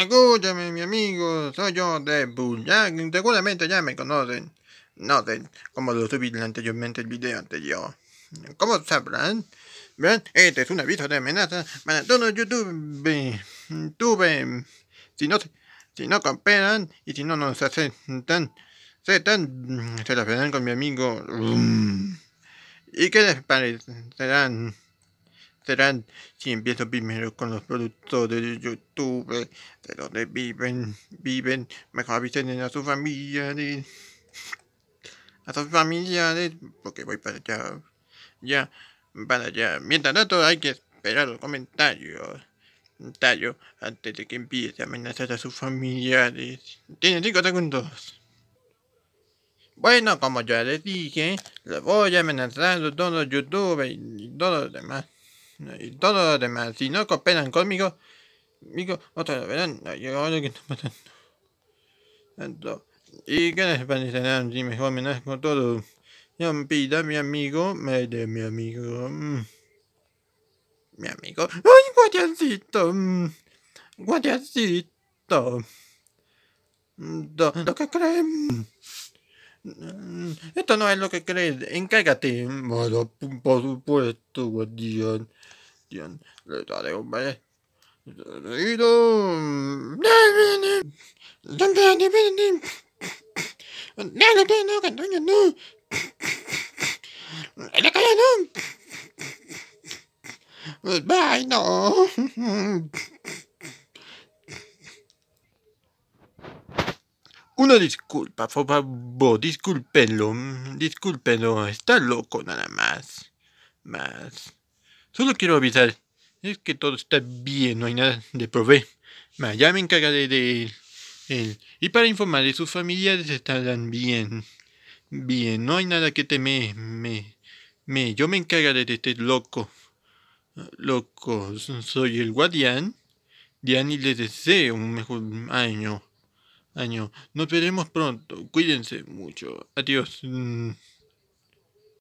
Escúchame, mi amigo, soy yo de Bull. seguramente ya me conocen. No sé cómo lo subí anteriormente el video anterior. ¿Cómo sabrán? ¿Ven? Este es un aviso de amenaza para todo YouTube. Tuve. Si no, si no cooperan y si no nos hacen tan. Se tan. Se la verán con mi amigo. ¿Y qué les parecerán? serán si empiezo primero con los productores de YouTube, de donde viven, viven, mejor avisen a sus familiares, a sus familiares, porque voy para allá, ya, para allá. Mientras tanto hay que esperar los comentarios, tallo antes de que empiece a amenazar a sus familiares. Tiene 5 segundos. Bueno, como ya les dije, les voy a amenazando los YouTube y todos los demás y todo lo demás. Si no cooperan conmigo, digo, otra vez verán. yo ahora que están matando. Tanto. ¿Y qué les parecerá si me con todo? Yo pido a mi amigo, me de mi amigo. Mm. Mi amigo. ¡Ay, guayacito! Mm. mm ¿Lo que creen? Mm, esto no es lo que crees. Encárgate. Bueno, por supuesto, guardián. Le daré un no pues, no no. Una disculpa, por favor, discúlpenlo, discúlpenlo, está loco nada más. Más. Solo quiero avisar, es que todo está bien, no hay nada de prove. Ya me encargaré de él. Y para informarle, sus familiares estarán bien. Bien, no hay nada que temer. Me, me, yo me encargaré de este loco. Loco, soy el guardián. ya y les deseo un mejor año año. Nos veremos pronto. Cuídense mucho. Adiós. Mm.